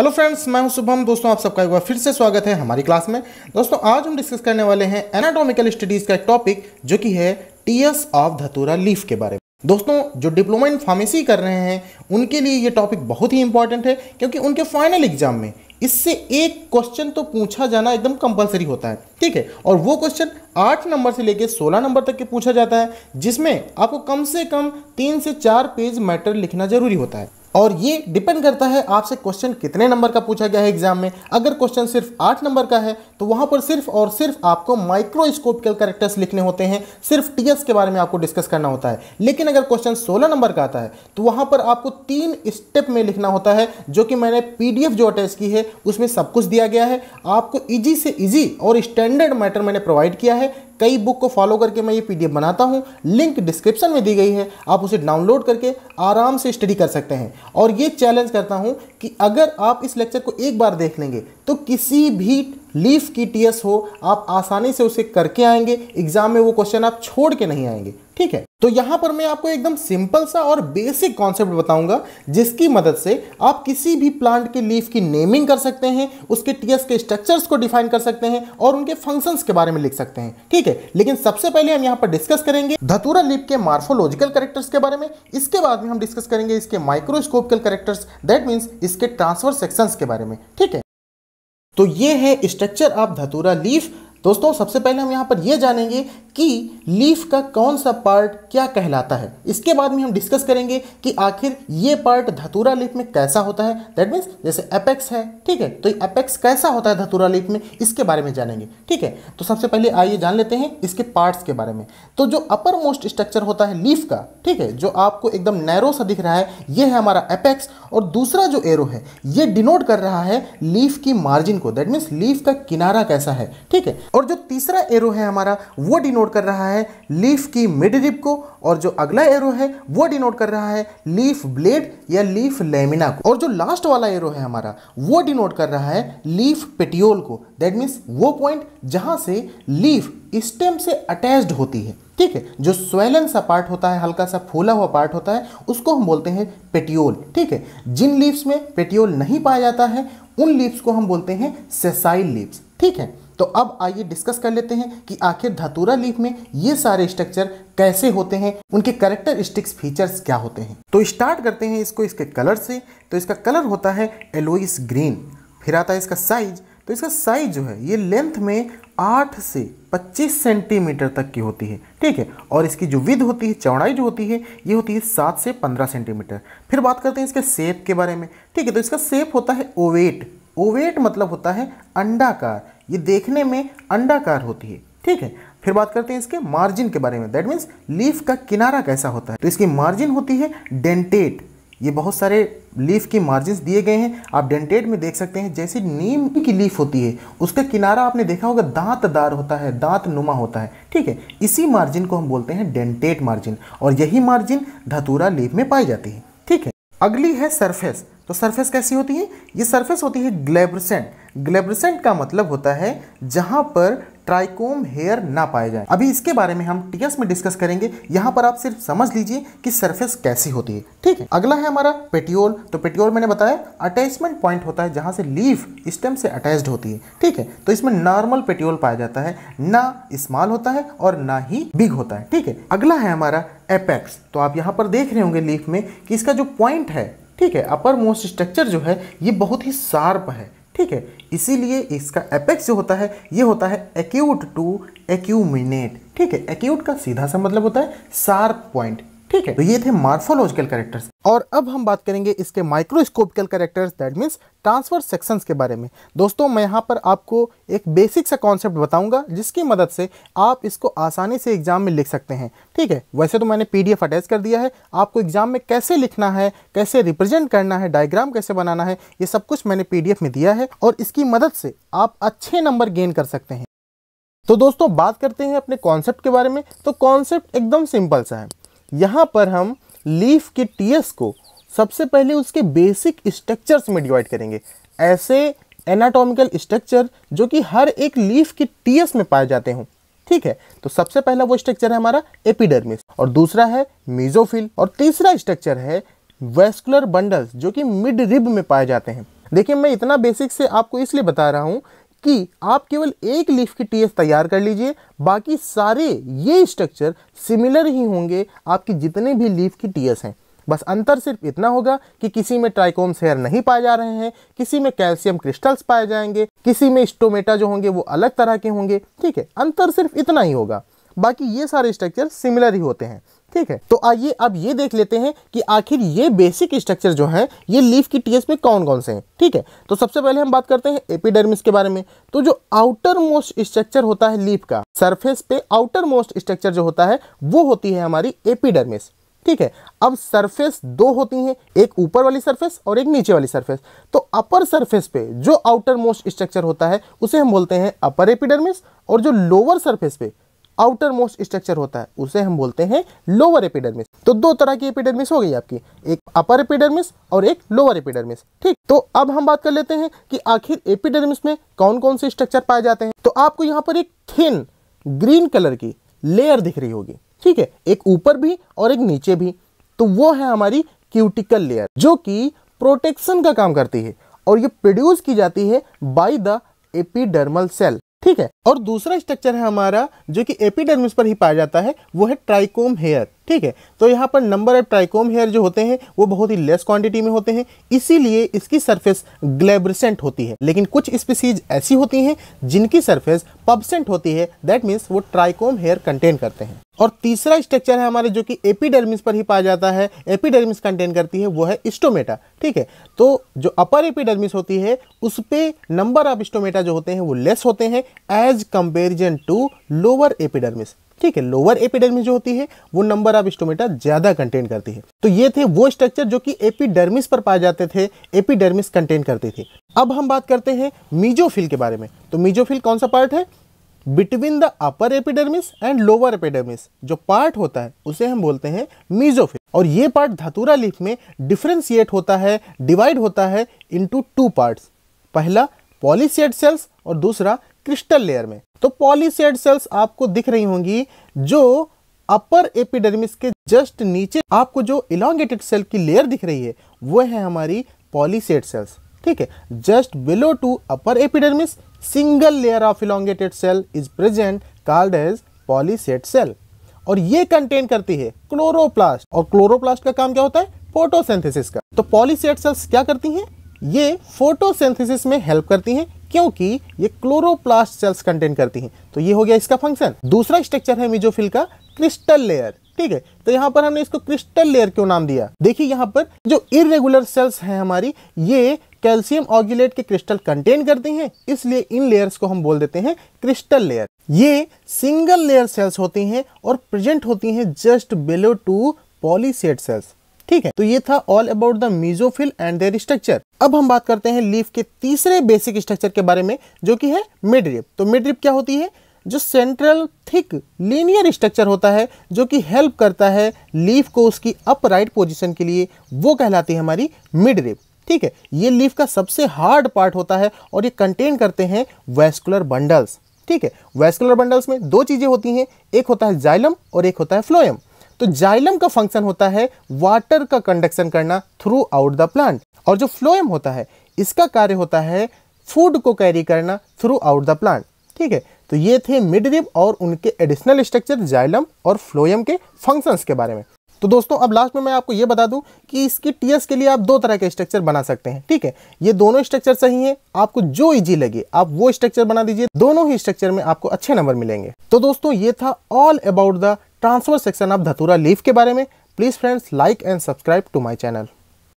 hello friends मैं हूं शुभम दोस्तों आप सबका एक बार फिर से स्वागत है हमारी क्लास में दोस्तों आज हम डिस्कस करने वाले हैं एनाटॉमिकल स्टडीज़ का एक टॉपिक जो कि है टीएस ऑफ धतूरा लीफ के बारे में दोस्तों जो डिप्लोमा इन फार्मेसी कर रहे हैं उनके लिए ये टॉपिक बहुत ही इंपॉर्टेंट है क्योंकि उनके फाइनल एग्जाम में इससे एक क्वेश्चन तो पूछा जाना एकदम कंपलसरी होता है ठीक है और वो क्वेश्चन आठ नंबर से लेकर सोलह नंबर तक के पूछा जाता है जिसमें आपको कम से कम तीन से चार पेज मैटर लिखना जरूरी होता है और ये डिपेंड करता है आपसे क्वेश्चन कितने नंबर का पूछा गया है एग्जाम में अगर क्वेश्चन सिर्फ आठ नंबर का है तो वहाँ पर सिर्फ और सिर्फ आपको माइक्रोस्कोपिकल करेक्टर्स लिखने होते हैं सिर्फ टीएस के बारे में आपको डिस्कस करना होता है लेकिन अगर क्वेश्चन सोलह नंबर का आता है तो वहाँ पर आपको तीन स्टेप में लिखना होता है जो कि मैंने पी जो अटैच की है उसमें सब कुछ दिया गया है आपको ईजी से ईजी और स्टैंडर्ड मैटर मैंने प्रोवाइड किया है कई बुक को फॉलो करके मैं ये पीडीएफ बनाता हूँ लिंक डिस्क्रिप्शन में दी गई है आप उसे डाउनलोड करके आराम से स्टडी कर सकते हैं और ये चैलेंज करता हूँ कि अगर आप इस लेक्चर को एक बार देख लेंगे तो किसी भी लीफ की टीएस हो आप आसानी से उसे करके आएंगे एग्जाम में वो क्वेश्चन आप छोड़ के नहीं आएंगे ठीक है तो यहां पर मैं आपको एकदम सिंपल सा और बेसिक कॉन्सेप्ट बताऊंगा जिसकी मदद से आप किसी भी प्लांट के लीफ की नेमिंग कर सकते हैं उसके टीएस के स्ट्रक्चर्स को डिफाइन कर सकते हैं और उनके फंक्शंस के बारे में लिख सकते हैं ठीक है लेकिन सबसे पहले हम यहां पर डिस्कस करेंगे धतूरा लीफ के मार्फोलॉजिकल करेक्टर्स के बारे में इसके बाद में हम डिस्कस करेंगे इसके माइक्रोस्कोपिकल करेक्टर्स दैट मीन्स इसके ट्रांसफर सेक्शन के बारे में ठीक है तो ये है स्ट्रक्चर ऑफ धतूरा लीफ दोस्तों सबसे पहले हम यहाँ पर यह जानेंगे कि लीफ का कौन सा पार्ट क्या कहलाता है इसके बाद में हम डिस्कस करेंगे कि आखिर ये पार्ट धतूरा लीफ में कैसा होता है दैट मीन्स जैसे एपेक्स है ठीक है तो ये एपेक्स कैसा होता है धतूरा लीफ में इसके बारे में जानेंगे ठीक है तो सबसे पहले आइए जान लेते हैं इसके पार्ट्स के बारे में तो जो अपर मोस्ट स्ट्रक्चर होता है लीफ का ठीक है जो आपको एकदम नैरो सा दिख रहा है ये है हमारा एपेक्स और दूसरा जो एरो है ये डिनोट कर रहा है लीफ की मार्जिन को दैट मीन्स लीफ का किनारा कैसा है ठीक है और जो तीसरा एरो है हमारा वो डिनोट डिनोट कर रहा है लीफ की मिड रिप को और जो अगला एरो है वो डिनोट कर रहा है लीफ ब्लेड या लीफ लेमिना को और जो लास्ट वाला एरो है हमारा वो डिनोट कर रहा है लीफ पेटियोल को दैट मीन्स वो पॉइंट जहाँ से लीफ स्टेम से अटैच्ड होती है ठीक है जो स्वेलन सा पार्ट होता है हल्का सा फूला हुआ पार्ट होता है उसको हम बोलते हैं पेटियोल ठीक है जिन लीव्स में पेटियोल नहीं पाया जाता है उन लीव्स को हम बोलते हैं सेसाइल लीव्स ठीक है तो अब आइए डिस्कस कर लेते हैं कि आखिर धतूरा लीफ में ये सारे स्ट्रक्चर कैसे होते हैं उनके करेक्टरिस्टिक्स फीचर्स क्या होते हैं तो स्टार्ट करते हैं इसको इसके कलर से तो इसका कलर होता है एलोइस ग्रीन फिर आता है इसका साइज तो इसका साइज जो है ये लेंथ में 8 से 25 सेंटीमीटर तक की होती है ठीक है और इसकी जो विध होती है चौड़ाई जो होती है ये होती है 7 से 15 सेंटीमीटर फिर बात करते हैं इसके सेप के बारे में ठीक है तो इसका सेप होता है ओवेट ओवेट मतलब होता है अंडाकार ये देखने में अंडाकार होती है ठीक है फिर बात करते हैं इसके मार्जिन के बारे में दैट मीन्स लीफ का किनारा कैसा होता है तो इसकी मार्जिन होती है डेंटेट ये बहुत सारे लीफ के मार्जिन दिए गए हैं आप डेंटेट में देख सकते हैं जैसे नीम की लीफ होती है उसका किनारा आपने देखा होगा दांतदार होता है दांत नुमा होता है ठीक है इसी मार्जिन को हम बोलते हैं डेंटेट मार्जिन और यही मार्जिन धतूरा लीफ में पाई जाती है ठीक है अगली है सरफेस तो सरफेस कैसी होती है ये सरफेस होती है ग्लेब्रसेंट ग्लेब्रेसेंट का मतलब होता है जहां पर ट्राइकोम हेयर ना पाए जाए अभी इसके बारे में हम टीएस में डिस्कस करेंगे यहां पर आप सिर्फ समझ लीजिए कि सरफेस कैसी होती है ठीक है अगला है हमारा पेटियोल तो पेटियोल मैंने बताया अटैचमेंट पॉइंट होता है जहां से लीफ स्टेम से अटैच होती है ठीक है तो इसमें नॉर्मल पेटियोल पाया जाता है ना स्मॉल होता है और ना ही बिग होता है ठीक है अगला है हमारा एपेक्स तो आप यहाँ पर देख रहे होंगे लीफ में कि इसका जो पॉइंट है ठीक है अपर मोस्ट स्ट्रक्चर जो है ये बहुत ही शार्प है ठीक है इसीलिए इसका एपेक्स जो होता है ये होता है एक्यूट टू एक्यूमिनेट ठीक है एक्यूट का सीधा सा मतलब होता है शार्प पॉइंट ठीक है तो ये थे मार्फोलॉजिकल करेक्टर्स और अब हम बात करेंगे इसके microscopical characters that means transfer sections के बारे में दोस्तों मैं यहाँ पर आपको एक बेसिक सा कॉन्सेप्ट बताऊंगा जिसकी मदद से आप इसको आसानी से एग्जाम में लिख सकते हैं ठीक है वैसे तो मैंने पीडीएफ अटैच कर दिया है आपको एग्जाम में कैसे लिखना है कैसे रिप्रेजेंट करना है डायग्राम कैसे बनाना है ये सब कुछ मैंने एफ में दिया है और इसकी मदद से आप अच्छे नंबर गेन कर सकते हैं तो दोस्तों बात करते हैं अपने कॉन्सेप्ट के बारे में तो कॉन्सेप्ट एकदम सिंपल सा है यहाँ पर हम लीफ के टीएस को सबसे पहले उसके बेसिक स्ट्रक्चर्स में डिवाइड करेंगे ऐसे एनाटॉमिकल स्ट्रक्चर जो कि हर एक लीफ के टीएस में पाए जाते हों ठीक है तो सबसे पहला वो स्ट्रक्चर है हमारा एपिडर्मिस और दूसरा है मीजोफिल और तीसरा स्ट्रक्चर है वेस्कुलर बंडल्स जो कि मिड रिब में पाए जाते हैं देखिए मैं इतना बेसिक से आपको इसलिए बता रहा हूँ कि आप केवल एक लीफ की टीएस तैयार कर लीजिए बाकी सारे ये स्ट्रक्चर सिमिलर ही होंगे आपकी जितने भी लीफ की टीएस हैं बस अंतर सिर्फ इतना होगा कि किसी में ट्राइकोम्स हेयर नहीं पाए जा रहे हैं किसी में कैल्शियम क्रिस्टल्स पाए जाएंगे किसी में स्टोमेटा जो होंगे वो अलग तरह के होंगे ठीक है अंतर सिर्फ इतना ही होगा बाकी ये सारे स्ट्रक्चर सिमिलर ही होते हैं ठीक है तो आइए अब ये देख लेते हैं कि आखिर ये बेसिक स्ट्रक्चर जो है ये लीफ की टीएस में कौन कौन से हैं ठीक है तो सबसे पहले हम बात करते हैं एपिडर्मिस के बारे में तो जो आउटर मोस्ट स्ट्रक्चर होता है लीफ का सरफेस पे आउटर मोस्ट स्ट्रक्चर जो होता है वो होती है हमारी एपिडर्मिस ठीक है अब सरफेस दो होती हैं एक ऊपर वाली सरफेस और एक नीचे वाली सरफेस तो अपर सरफेस पे जो आउटर मोस्ट स्ट्रक्चर होता है उसे हम बोलते हैं अपर एपिडर्मिस और जो लोअर सरफेस पे आउटर मोस्ट स्ट्रक्चर होता है उसे हम बोलते हैं लोअर एपिडर्मिस तो दो तरह की एपिडर्मिस हो गई आपकी एक अपर एपिडर्मिस और एक लोअर एपिडर्मिस ठीक तो अब हम बात कर लेते हैं कि आखिर एपिडर्मिस में कौन कौन से स्ट्रक्चर पाए जाते हैं तो आपको यहाँ पर एक थिन ग्रीन कलर की लेयर दिख रही होगी ठीक है एक ऊपर भी और एक नीचे भी तो वो है हमारी क्यूटिकल लेयर जो कि प्रोटेक्शन का काम करती है और ये प्रोड्यूस की जाती है बाय द एपिडर्मल सेल ठीक है और दूसरा स्ट्रक्चर है हमारा जो कि एपिडर्मिस पर ही पाया जाता है वो है ट्राइकोम हेयर ठीक है तो यहाँ पर नंबर ऑफ ट्राइकोम हेयर जो होते हैं वो बहुत ही लेस क्वांटिटी में होते हैं इसीलिए इसकी सरफेस ग्लेब्रसेंट होती है लेकिन कुछ स्पीसीज ऐसी होती हैं जिनकी सरफेस पबसेंट होती है दैट मीन्स वो ट्राइकोम हेयर कंटेन करते हैं और तीसरा स्ट्रक्चर है हमारे जो कि एपिडर्मिस पर ही पाया जाता है एपिडर्मिस कंटेन करती है वो है स्टोमेटा ठीक है तो जो अपर एपिडर्मिस होती है उस पर नंबर ऑफ स्टोमेटा जो होते हैं वो लेस होते हैं as comparison to lower epidermis ठीक है लोअर एपिडर्मिस जो होती है वो नंबर ऑफ स्टोमेटा ज्यादा कंटेन करती है तो ये थे वो स्ट्रक्चर जो कि एपिडर्मिस पर पाए जाते थे एपिडर्मिस कंटेन करते थे अब हम बात करते हैं मीजोफिल के बारे में तो मीजोफिल कौन सा पार्ट है between the upper epidermis and lower epidermis जो पार्ट होता है उसे हम बोलते हैं मीजोफिल और ये पार्ट धतूरा लीफ में डिफ्रेंसिएट होता है डिवाइड होता है इंटू टू पार्ट पहला पॉलिसियड सेल्स और दूसरा क्रिस्टल लेयर में तो पॉलीसेड सेल्स आपको दिख रही होंगी जो अपर एपिडर्मिस के जस्ट नीचे आपको जो इलांगेटेड सेल की लेयर दिख रही है वो है हमारी पॉलीसेड सेल्स ठीक है just below to upper epidermis single layer of elongated cell is present called as palisade cell और ये कंटेन करती है क्लोरोप्लास्ट और क्लोरोप्लास्ट का काम क्या होता है फोटोसिंथेसिस का तो पॉलीसेड सेल्स क्या करती हैं ये फोटोसिंथेसिस में हेल्प करती हैं क्योंकि ये क्लोरोप्लास्ट सेल्स कंटेन करती हैं तो ये हो गया इसका फंक्शन दूसरा स्ट्रक्चर है मिजोफिल का क्रिस्टल लेयर ठीक है तो यहां पर हमने इसको क्रिस्टल लेयर क्यों नाम दिया देखिए यहां पर जो इरेगुलर सेल्स हैं हमारी ये कैल्शियम ऑगुलेट के क्रिस्टल कंटेन करती हैं इसलिए इन लेयर्स को हम बोल देते हैं क्रिस्टल लेयर ये सिंगल लेयर सेल्स होती हैं और प्रेजेंट होती हैं just below to palisade cells ठीक है तो ये था all about the mesophyll and their structure अब हम बात करते हैं लीफ के तीसरे बेसिक स्ट्रक्चर के बारे में जो कि है मिड रिप तो मिड रिप क्या होती है जो सेंट्रल थिक लीनियर स्ट्रक्चर होता है जो कि हेल्प करता है लीफ को उसकी अपराइट पोजीशन के लिए वो कहलाती है हमारी मिड रिप ठीक है ये लीफ का सबसे हार्ड पार्ट होता है और ये कंटेन करते हैं वेस्कुलर बंडल्स ठीक है वेस्कुलर बंडल्स में दो चीज़ें होती हैं एक होता है जाइलम और एक होता है फ्लोयम तो जाइलम का फंक्शन होता है वाटर का कंडक्शन करना थ्रू आउट द प्लांट और जो फ्लोएम होता है इसका कार्य होता है फूड को कैरी करना थ्रू आउट द प्लांट ठीक है तो ये थे मिड रिब और उनके एडिशनल स्ट्रक्चर जाइलम और फ्लोएम के फंक्शंस के बारे में तो दोस्तों अब लास्ट में मैं आपको ये बता दूं कि इसकी टीएस के लिए आप दो तरह के स्ट्रक्चर बना सकते हैं ठीक है ये दोनों स्ट्रक्चर सही हैं आपको जो इजी लगे आप वो स्ट्रक्चर बना दीजिए दोनों ही स्ट्रक्चर में आपको अच्छे नंबर मिलेंगे तो दोस्तों ये था all about the transfer section of datura leaf के बारे में please friends like and subscribe to my channel